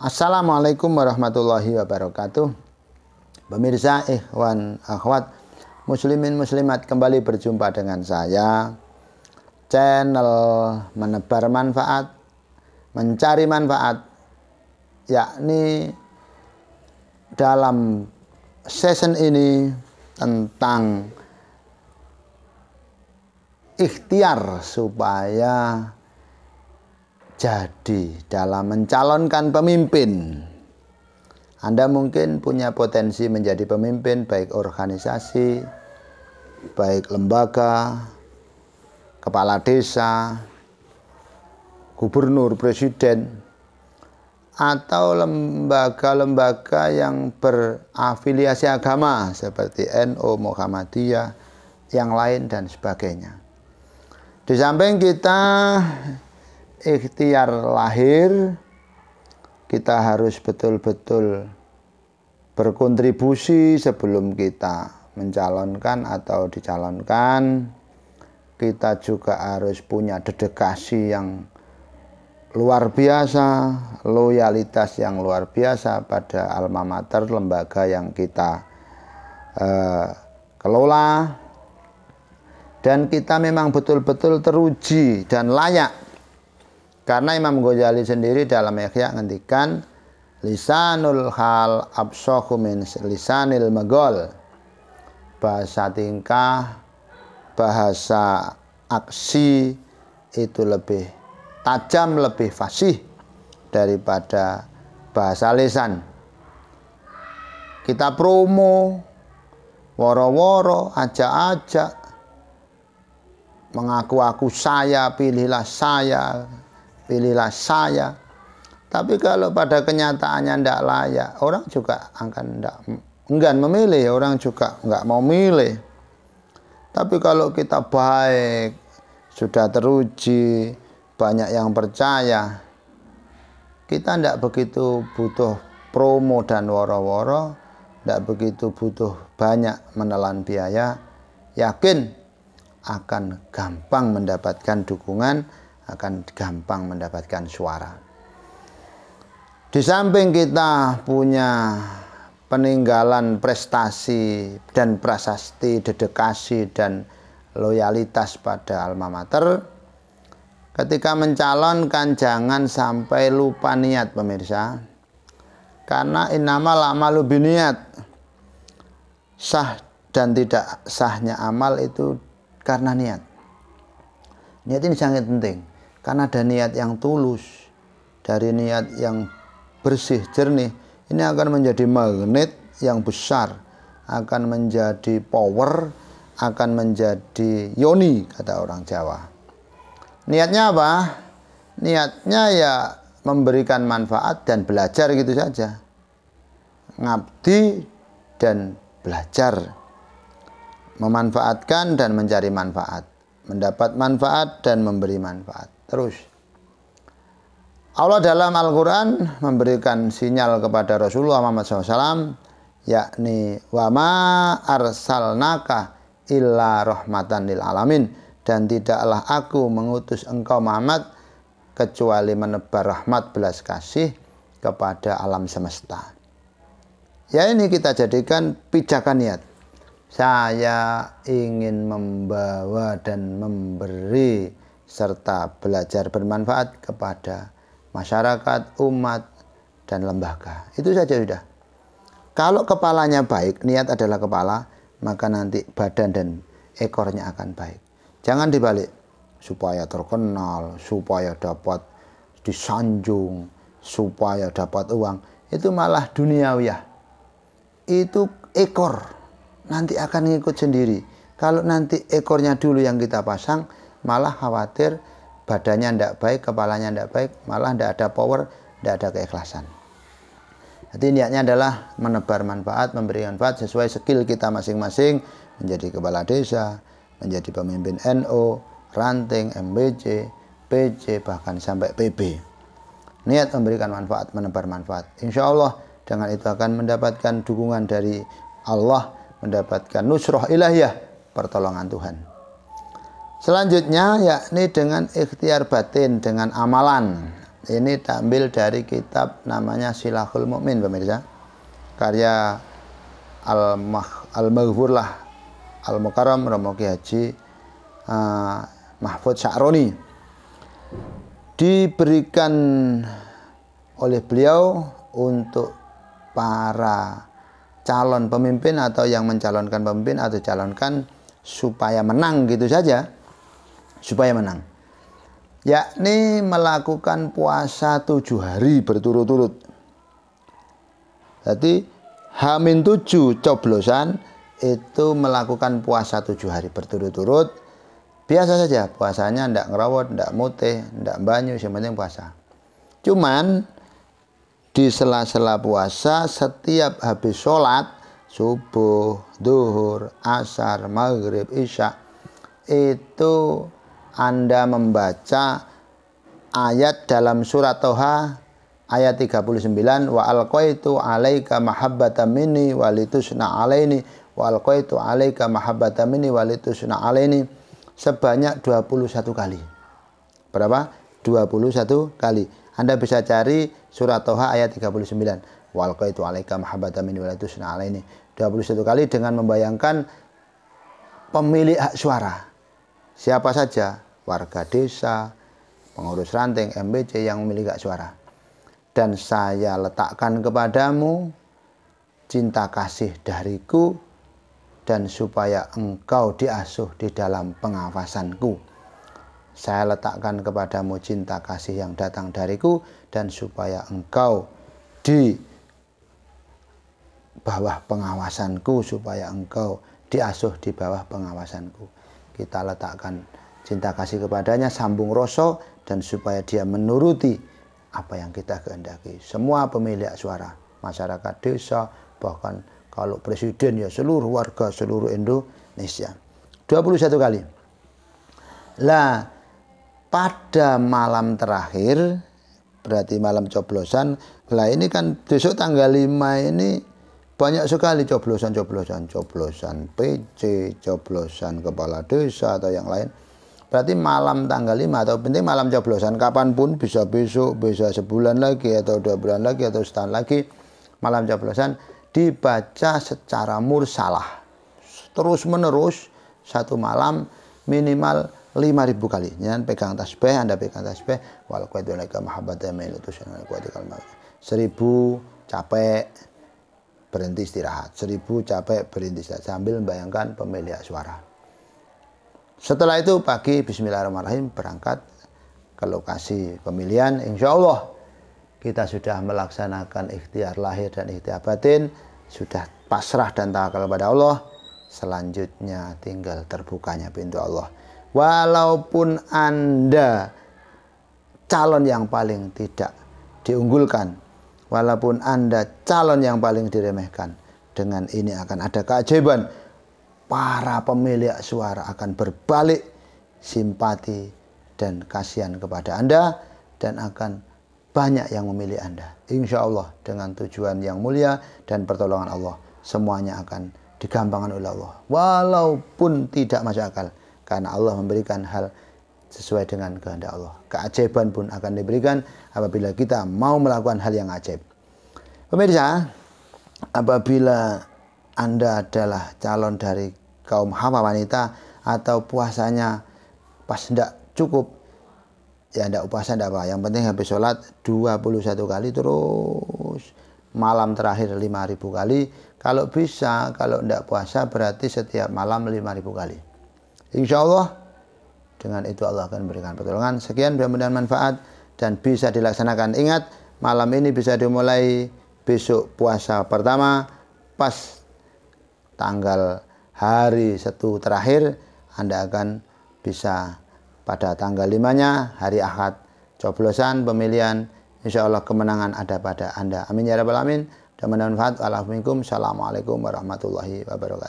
Assalamualaikum warahmatullahi wabarakatuh. Pemirsa, ikhwan, akhwat, muslimin muslimat kembali berjumpa dengan saya. Channel menebar manfaat, mencari manfaat, yakni dalam season ini tentang ikhtiar supaya jadi dalam mencalonkan pemimpin. Anda mungkin punya potensi menjadi pemimpin baik organisasi, baik lembaga, kepala desa, gubernur, presiden, atau lembaga-lembaga yang berafiliasi agama seperti NU, NO, Muhammadiyah, yang lain dan sebagainya. Di samping kita ikhtiar lahir kita harus betul-betul berkontribusi sebelum kita mencalonkan atau dicalonkan kita juga harus punya dedikasi yang luar biasa loyalitas yang luar biasa pada alma mater lembaga yang kita eh, kelola dan kita memang betul-betul teruji dan layak karena Imam Ghazali sendiri dalam Ihya ngendikan lisanul hal absahu min lisanil magol. Bahasa tingkah, bahasa aksi itu lebih tajam, lebih fasih daripada bahasa lisan. Kita promo, woro-woro, ajak-ajak, mengaku-aku saya, pilihlah saya, pilihlah saya. Tapi kalau pada kenyataannya tidak layak, orang juga akan tidak enggan memilih, orang juga nggak mau milih. Tapi kalau kita baik, sudah teruji, banyak yang percaya, kita tidak begitu butuh promo dan woro-woro, tidak begitu butuh banyak menelan biaya, yakin akan gampang mendapatkan dukungan akan gampang mendapatkan suara. Di samping kita punya peninggalan prestasi dan prasasti, dedikasi dan loyalitas pada alma mater, ketika mencalonkan jangan sampai lupa niat pemirsa. Karena inama lama lebih niat. Sah dan tidak sahnya amal itu karena niat. Niat ini sangat penting. Karena ada niat yang tulus, dari niat yang bersih, jernih, ini akan menjadi magnet yang besar, akan menjadi power, akan menjadi yoni, kata orang Jawa. Niatnya apa? Niatnya ya memberikan manfaat dan belajar gitu saja. Ngabdi dan belajar. Memanfaatkan dan mencari manfaat. Mendapat manfaat dan memberi manfaat. Terus Allah dalam Al-Quran memberikan sinyal kepada Rasulullah Muhammad SAW yakni wama arsalnaka illa rahmatan lil alamin dan tidaklah aku mengutus engkau Muhammad kecuali menebar rahmat belas kasih kepada alam semesta. Ya ini kita jadikan pijakan niat. Saya ingin membawa dan memberi serta belajar bermanfaat kepada masyarakat, umat, dan lembaga. Itu saja sudah. Kalau kepalanya baik, niat adalah kepala, maka nanti badan dan ekornya akan baik. Jangan dibalik, supaya terkenal, supaya dapat disanjung, supaya dapat uang. Itu malah ya Itu ekor, nanti akan ikut sendiri. Kalau nanti ekornya dulu yang kita pasang, malah khawatir badannya tidak baik, kepalanya tidak baik, malah tidak ada power, tidak ada keikhlasan. Jadi niatnya adalah menebar manfaat, memberi manfaat sesuai skill kita masing-masing, menjadi kepala desa, menjadi pemimpin NO, ranting, MBC, PC, bahkan sampai PB. Niat memberikan manfaat, menebar manfaat. Insya Allah dengan itu akan mendapatkan dukungan dari Allah, mendapatkan nusroh ilahiyah, pertolongan Tuhan. Selanjutnya yakni dengan ikhtiar batin dengan amalan. Ini diambil dari kitab namanya Silahul Mukmin pemirsa. Karya Al al lah Al-Mukarram Romo Ki Haji uh, Mahfud Sa'roni. Diberikan oleh beliau untuk para calon pemimpin atau yang mencalonkan pemimpin atau calonkan supaya menang gitu saja supaya menang. Yakni melakukan puasa tujuh hari berturut-turut. Jadi Hamin tujuh coblosan itu melakukan puasa tujuh hari berturut-turut. Biasa saja puasanya tidak ngerawat, tidak muteh, tidak banyu, yang penting puasa. Cuman di sela-sela puasa setiap habis sholat subuh, duhur, asar, maghrib, isya itu anda membaca ayat dalam surat Toha ayat 39 wa alqaitu alaika mahabbata minni walitusna alaini wa alqaitu alaika mahabbata minni walitusna alaini sebanyak 21 kali. Berapa? 21 kali. Anda bisa cari surat Toha ayat 39. Wa alqaitu alaika mahabbata minni walitusna alaini. 21 kali dengan membayangkan pemilik hak suara. Siapa saja warga desa, pengurus ranting, mbc yang memiliki suara. Dan saya letakkan kepadamu cinta kasih dariku dan supaya engkau diasuh di dalam pengawasanku. Saya letakkan kepadamu cinta kasih yang datang dariku dan supaya engkau di bawah pengawasanku supaya engkau diasuh di bawah pengawasanku. Kita letakkan cinta kasih kepadanya, sambung rasa dan supaya dia menuruti apa yang kita kehendaki. Semua pemilik suara, masyarakat desa, bahkan kalau presiden ya seluruh warga seluruh Indonesia. 21 kali. Lah pada malam terakhir berarti malam coblosan. Lah ini kan besok tanggal 5 ini banyak sekali coblosan-coblosan, coblosan PC, coblosan kepala desa atau yang lain. Berarti malam tanggal 5 atau penting malam coblosan kapanpun bisa besok, bisa sebulan lagi atau dua bulan lagi atau setahun lagi malam coblosan dibaca secara mursalah terus menerus satu malam minimal 5000 kali. Jangan pegang tasbih, Anda pegang tasbih wal qaidu laka mahabbatan min utusan wal qaidu kalma. 1000 capek berhenti istirahat. 1000 capek berhenti istirahat sambil membayangkan pemilihan suara. Setelah itu pagi bismillahirrahmanirrahim berangkat ke lokasi pemilihan. Insya Allah kita sudah melaksanakan ikhtiar lahir dan ikhtiar batin. Sudah pasrah dan tawakal kepada Allah. Selanjutnya tinggal terbukanya pintu Allah. Walaupun Anda calon yang paling tidak diunggulkan. Walaupun Anda calon yang paling diremehkan. Dengan ini akan ada keajaiban para pemilik suara akan berbalik simpati dan kasihan kepada Anda dan akan banyak yang memilih Anda. Insya Allah dengan tujuan yang mulia dan pertolongan Allah semuanya akan digampangkan oleh Allah. Walaupun tidak masuk akal karena Allah memberikan hal sesuai dengan kehendak Allah. Keajaiban pun akan diberikan apabila kita mau melakukan hal yang ajaib. Pemirsa, apabila Anda adalah calon dari kaum hawa wanita atau puasanya pas tidak cukup ya tidak puasa tidak apa yang penting habis sholat 21 kali terus malam terakhir 5000 kali kalau bisa kalau tidak puasa berarti setiap malam 5000 kali insya Allah dengan itu Allah akan memberikan pertolongan sekian mudah-mudahan manfaat dan bisa dilaksanakan ingat malam ini bisa dimulai besok puasa pertama pas tanggal hari satu terakhir Anda akan bisa pada tanggal limanya hari Ahad coblosan pemilihan insya Allah kemenangan ada pada Anda. Amin ya rabbal alamin. Dan bermanfaat. Assalamualaikum warahmatullahi wabarakatuh.